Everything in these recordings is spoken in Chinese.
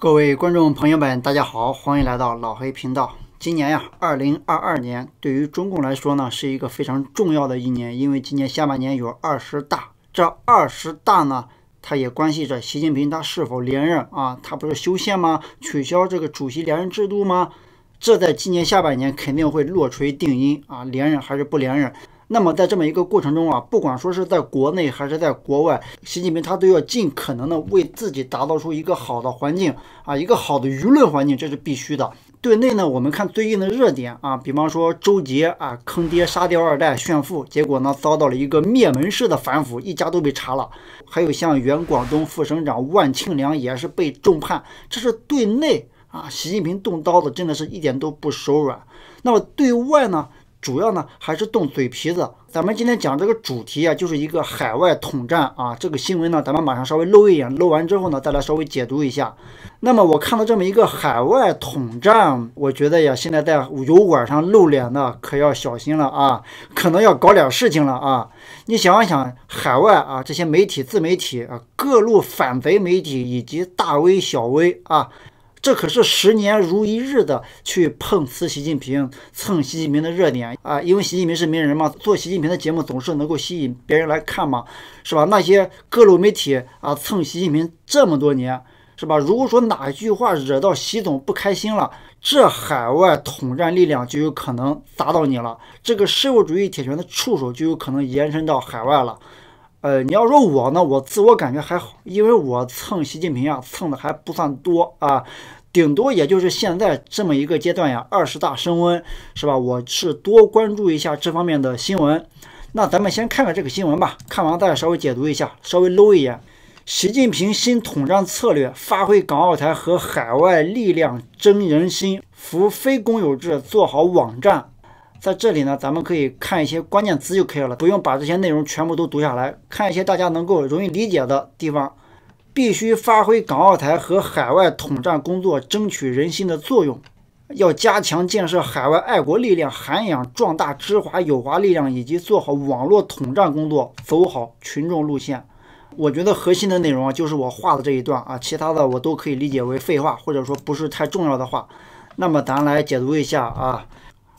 各位观众朋友们，大家好，欢迎来到老黑频道。今年呀，二零二二年对于中共来说呢，是一个非常重要的一年，因为今年下半年有二十大。这二十大呢，它也关系着习近平他是否连任啊。他不是修宪吗？取消这个主席连任制度吗？这在今年下半年肯定会落锤定音啊，连任还是不连任？那么在这么一个过程中啊，不管说是在国内还是在国外，习近平他都要尽可能的为自己打造出一个好的环境啊，一个好的舆论环境，这是必须的。对内呢，我们看最近的热点啊，比方说周杰啊，坑爹、杀掉二代、炫富，结果呢遭到了一个灭门式的反腐，一家都被查了。还有像原广东副省长万庆良也是被重判，这是对内啊，习近平动刀子真的是一点都不手软。那么对外呢？主要呢还是动嘴皮子。咱们今天讲这个主题啊，就是一个海外统战啊。这个新闻呢，咱们马上稍微露一眼，露完之后呢，再来稍微解读一下。那么我看到这么一个海外统战，我觉得呀，现在在油管上露脸的可要小心了啊，可能要搞点事情了啊。你想想，海外啊这些媒体、自媒体啊，各路反贼媒体以及大 V、小 V 啊。这可是十年如一日的去碰瓷习近平，蹭习近平的热点啊！因为习近平是名人嘛，做习近平的节目总是能够吸引别人来看嘛，是吧？那些各路媒体啊，蹭习近平这么多年，是吧？如果说哪一句话惹到习总不开心了，这海外统战力量就有可能砸到你了，这个社会主义铁拳的触手就有可能延伸到海外了。呃，你要说我呢，我自我感觉还好，因为我蹭习近平啊，蹭的还不算多啊，顶多也就是现在这么一个阶段呀。二十大升温是吧？我是多关注一下这方面的新闻。那咱们先看看这个新闻吧，看完再稍微解读一下，稍微搂一眼。习近平新统战策略：发挥港澳台和海外力量，争人心，扶非公有制，做好网站在这里呢，咱们可以看一些关键词就可以了，不用把这些内容全部都读下来。看一些大家能够容易理解的地方，必须发挥港澳台和海外统战工作争取人心的作用，要加强建设海外爱国力量，涵养壮大知华友华力量，以及做好网络统战工作，走好群众路线。我觉得核心的内容啊，就是我画的这一段啊，其他的我都可以理解为废话，或者说不是太重要的话。那么咱来解读一下啊。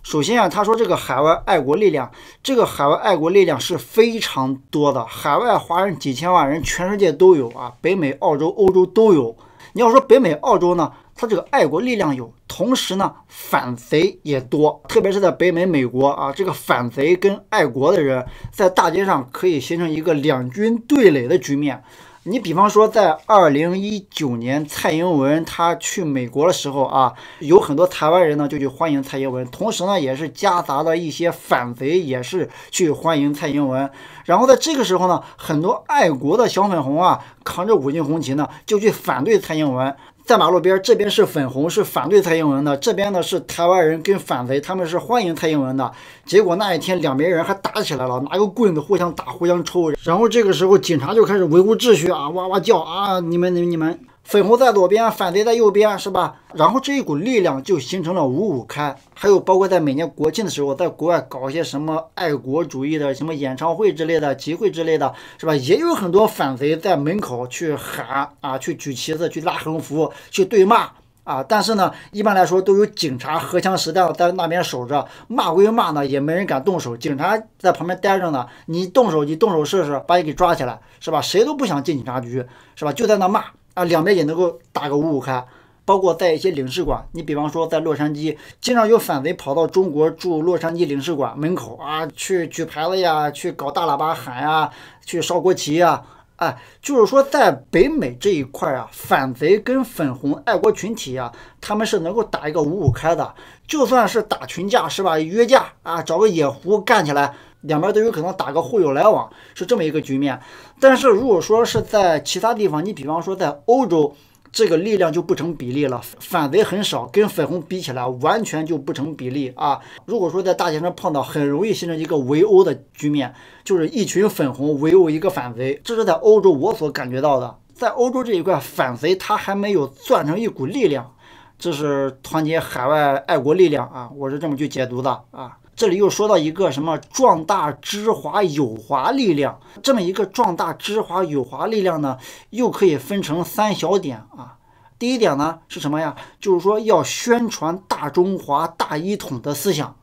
首先啊，他说这个海外爱国力量，这个海外爱国力量是非常多的。海外华人几千万人，全世界都有啊，北美、澳洲、欧洲都有。你要说北美、澳洲呢，他这个爱国力量有，同时呢，反贼也多，特别是在北美美国啊，这个反贼跟爱国的人在大街上可以形成一个两军对垒的局面。你比方说，在二零一九年，蔡英文他去美国的时候啊，有很多台湾人呢就去欢迎蔡英文，同时呢也是夹杂了一些反贼，也是去欢迎蔡英文。然后在这个时候呢，很多爱国的小粉红啊，扛着五星红旗呢就去反对蔡英文。在马路边，这边是粉红，是反对蔡英文的；这边呢是台湾人跟反贼，他们是欢迎蔡英文的。结果那一天，两边人还打起来了，拿个棍子互相打、互相抽。然后这个时候，警察就开始维护秩序啊，哇哇叫啊，你们、你们、你们。粉红在左边，反贼在右边，是吧？然后这一股力量就形成了五五开。还有包括在每年国庆的时候，在国外搞一些什么爱国主义的什么演唱会之类的集会之类的，是吧？也有很多反贼在门口去喊啊，去举旗子，去拉横幅，去对骂啊。但是呢，一般来说都有警察荷枪实弹在那边守着，骂归骂呢，也没人敢动手。警察在旁边待着呢，你动手，你动手试试，把你给抓起来，是吧？谁都不想进警察局，是吧？就在那骂。啊，两边也能够打个五五开，包括在一些领事馆，你比方说在洛杉矶，经常有反贼跑到中国驻洛杉矶领事馆门口啊，去举牌子呀，去搞大喇叭喊呀，去烧国旗呀。哎，就是说在北美这一块儿啊，反贼跟粉红爱国群体呀，他们是能够打一个五五开的，就算是打群架是吧？约架啊，找个野狐干起来。两边都有可能打个互有来往，是这么一个局面。但是如果说是在其他地方，你比方说在欧洲，这个力量就不成比例了。反贼很少，跟粉红比起来，完全就不成比例啊。如果说在大街上碰到，很容易形成一个围殴的局面，就是一群粉红围殴一个反贼。这是在欧洲我所感觉到的，在欧洲这一块反贼他还没有攥成一股力量，这是团结海外爱国力量啊，我是这么去解读的啊。这里又说到一个什么壮大之华友华力量，这么一个壮大之华友华力量呢，又可以分成三小点啊。第一点呢是什么呀？就是说要宣传大中华大一统的思想。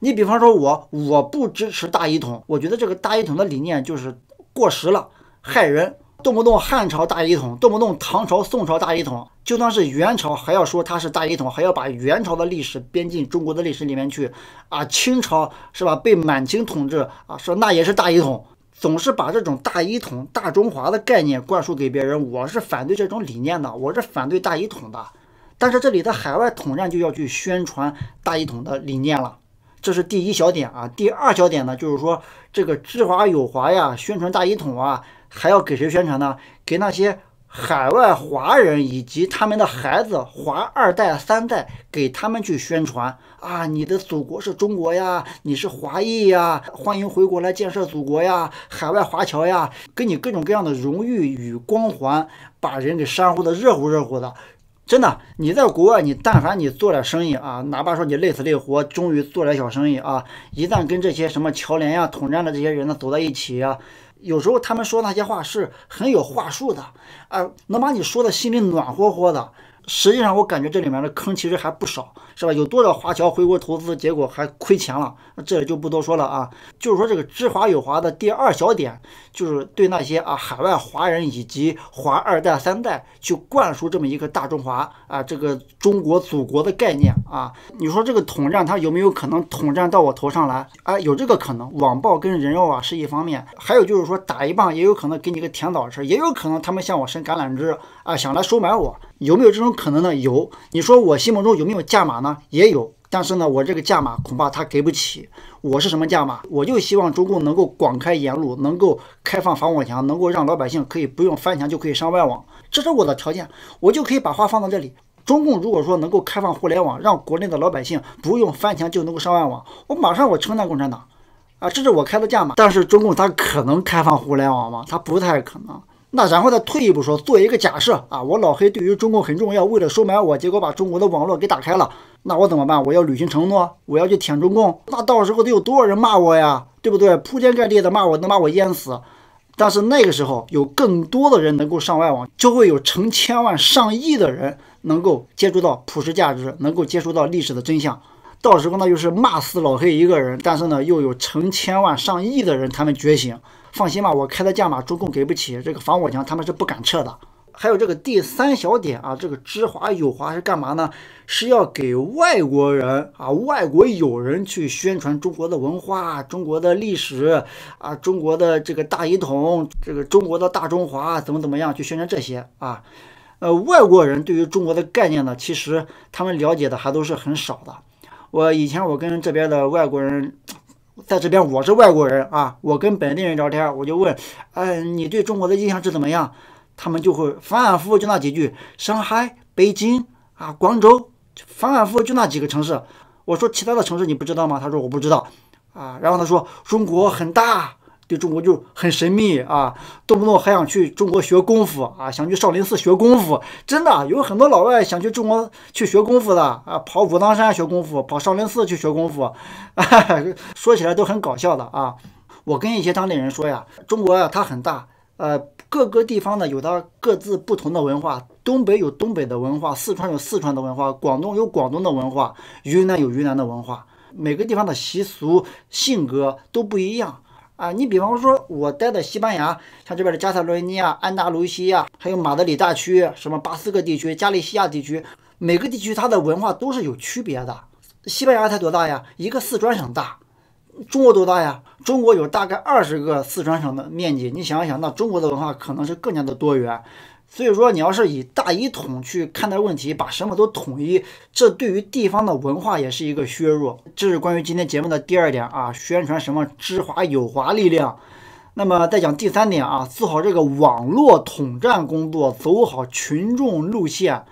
你比方说，我我不支持大一统，我觉得这个大一统的理念就是过时了，害人。动不动汉朝大一统，动不动唐朝、宋朝大一统，就算是元朝，还要说它是大一统，还要把元朝的历史编进中国的历史里面去，啊，清朝是吧？被满清统治啊，说那也是大一统，总是把这种大一统、大中华的概念灌输给别人。我是反对这种理念的，我是反对大一统的。但是这里的海外统战就要去宣传大一统的理念了，这是第一小点啊。第二小点呢，就是说这个知华友华呀，宣传大一统啊。还要给谁宣传呢？给那些海外华人以及他们的孩子、华二代、三代，给他们去宣传啊！你的祖国是中国呀，你是华裔呀，欢迎回国来建设祖国呀，海外华侨呀，给你各种各样的荣誉与光环，把人给煽乎的热乎热乎的。真的，你在国外，你但凡你做点生意啊，哪怕说你累死累活，终于做点小生意啊，一旦跟这些什么侨联呀、统战的这些人呢走在一起呀。有时候他们说那些话是很有话术的，呃，能把你说的心里暖和和的。实际上，我感觉这里面的坑其实还不少，是吧？有多少华侨回国投资，结果还亏钱了？那这里就不多说了啊。就是说，这个知华友华的第二小点，就是对那些啊海外华人以及华二代、三代去灌输这么一个大中华啊，这个中国祖国的概念啊。你说这个统战，他有没有可能统战到我头上来？啊，有这个可能。网暴跟人肉啊是一方面，还有就是说打一棒也有可能给你个甜枣吃，也有可能他们向我伸橄榄枝啊，想来收买我。有没有这种可能呢？有，你说我心目中有没有价码呢？也有，但是呢，我这个价码恐怕他给不起。我是什么价码？我就希望中共能够广开言路，能够开放防火墙，能够让老百姓可以不用翻墙就可以上外网。这是我的条件，我就可以把话放到这里。中共如果说能够开放互联网，让国内的老百姓不用翻墙就能够上外网，我马上我称赞共产党，啊，这是我开的价码。但是中共他可能开放互联网吗？他不太可能。那然后再退一步说，做一个假设啊，我老黑对于中共很重要，为了收买我，结果把中国的网络给打开了，那我怎么办？我要履行承诺，我要去舔中共，那到时候得有多少人骂我呀，对不对？铺天盖地的骂我，能把我淹死。但是那个时候，有更多的人能够上外网，就会有成千万上亿的人能够接触到普世价值，能够接触到历史的真相。到时候呢，就是骂死老黑一个人，但是呢，又有成千万上亿的人他们觉醒。放心吧，我开的价嘛，中共给不起。这个防火墙他们是不敢撤的。还有这个第三小点啊，这个知华友华是干嘛呢？是要给外国人啊，外国友人去宣传中国的文化、中国的历史啊、中国的这个大一统、这个中国的大中华怎么怎么样去宣传这些啊？呃，外国人对于中国的概念呢，其实他们了解的还都是很少的。我以前我跟这边的外国人。在这边我是外国人啊，我跟本地人聊天，我就问，嗯，你对中国的印象是怎么样？他们就会反反复复就那几句，上海、北京啊、广州，反反复复就那几个城市。我说其他的城市你不知道吗？他说我不知道啊。然后他说中国很大。对中国就很神秘啊，动不动还想去中国学功夫啊，想去少林寺学功夫。真的有很多老外想去中国去学功夫的啊，跑武当山学功夫，跑少林寺去学功夫，说起来都很搞笑的啊。我跟一些当地人说呀，中国呀它很大，呃，各个地方呢有它各自不同的文化，东北有东北的文化，四川有四川的文化，广东有广东的文化，云南有云南的文化，每个地方的习俗性格都不一样。啊，你比方说，我待的西班牙，像这边的加泰罗尼亚、安达卢西亚，还有马德里大区，什么巴斯克地区、加利西亚地区，每个地区它的文化都是有区别的。西班牙才多大呀？一个四川省大，中国多大呀？中国有大概二十个四川省的面积，你想一想，那中国的文化可能是更加的多元。所以说，你要是以大一统去看待问题，把什么都统一，这对于地方的文化也是一个削弱。这是关于今天节目的第二点啊，宣传什么“知华友华”力量。那么再讲第三点啊，做好这个网络统战工作，走好群众路线。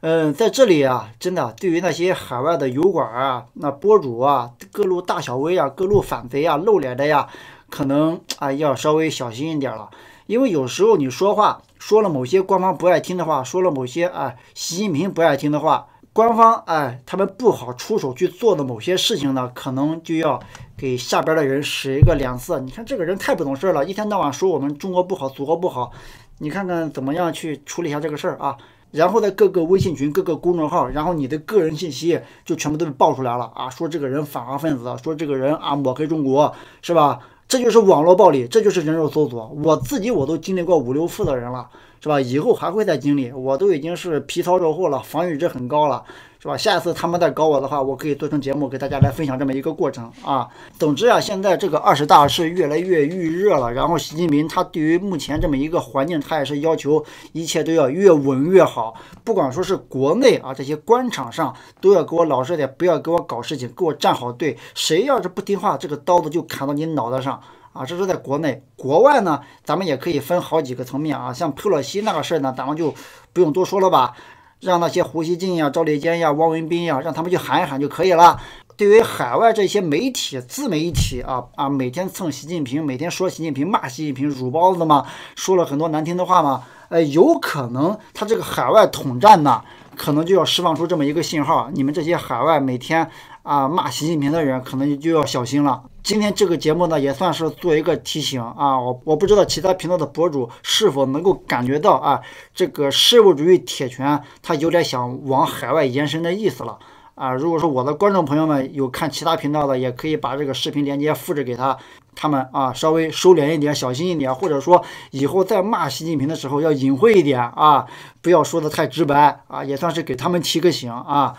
嗯，在这里啊，真的对于那些海外的油管啊、那博主啊、各路大小微啊、各路反贼啊、露脸的呀，可能啊要稍微小心一点了。因为有时候你说话说了某些官方不爱听的话，说了某些啊习近平不爱听的话，官方哎他们不好出手去做的某些事情呢，可能就要给下边的人使一个脸色。你看这个人太不懂事儿了，一天到晚说我们中国不好，祖国不好，你看看怎么样去处理一下这个事儿啊？然后在各个微信群、各个公众号，然后你的个人信息就全部都被爆出来了啊！说这个人反华分子，说这个人啊抹黑中国，是吧？这就是网络暴力，这就是人肉搜索。我自己我都经历过五六次的人了，是吧？以后还会再经历。我都已经是皮糙肉厚了，防御值很高了。是吧？下次他们再搞我的话，我可以做成节目给大家来分享这么一个过程啊。总之啊，现在这个二十大是越来越预热了。然后习近平他对于目前这么一个环境，他也是要求一切都要越稳越好。不管说是国内啊，这些官场上都要给我老实点，不要给我搞事情，给我站好队。谁要是不听话，这个刀子就砍到你脑袋上啊。这是在国内，国外呢，咱们也可以分好几个层面啊。像佩洛西那个事儿呢，咱们就不用多说了吧。让那些胡锡进呀、赵立坚呀、汪文斌呀，让他们去喊一喊就可以了。对于海外这些媒体、自媒体啊啊，每天蹭习近平，每天说习近平、骂习近平、辱包子嘛，说了很多难听的话嘛，呃，有可能他这个海外统战呢，可能就要释放出这么一个信号：你们这些海外每天。啊，骂习近平的人可能就要小心了。今天这个节目呢，也算是做一个提醒啊。我我不知道其他频道的博主是否能够感觉到啊，这个社会主义铁拳他有点想往海外延伸的意思了啊。如果说我的观众朋友们有看其他频道的，也可以把这个视频链接复制给他，他们啊稍微收敛一点，小心一点，或者说以后再骂习近平的时候要隐晦一点啊，不要说的太直白啊，也算是给他们提个醒啊。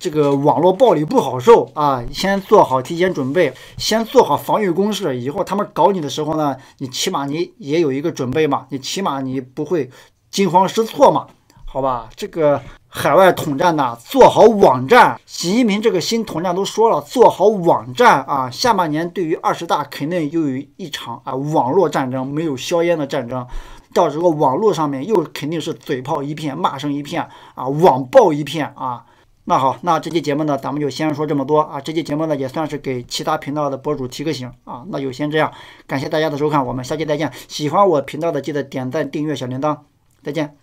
这个网络暴力不好受啊！先做好提前准备，先做好防御攻势。以后他们搞你的时候呢，你起码你也有一个准备嘛，你起码你不会惊慌失措嘛？好吧，这个海外统战呢，做好网站。习近平这个新统战都说了，做好网站啊！下半年对于二十大，肯定又有一场啊网络战争，没有硝烟的战争。到时候网络上面又肯定是嘴炮一片，骂声一片啊，网暴一片啊！那好，那这期节目呢，咱们就先说这么多啊。这期节目呢，也算是给其他频道的博主提个醒啊。那就先这样，感谢大家的收看，我们下期再见。喜欢我频道的，记得点赞、订阅、小铃铛。再见。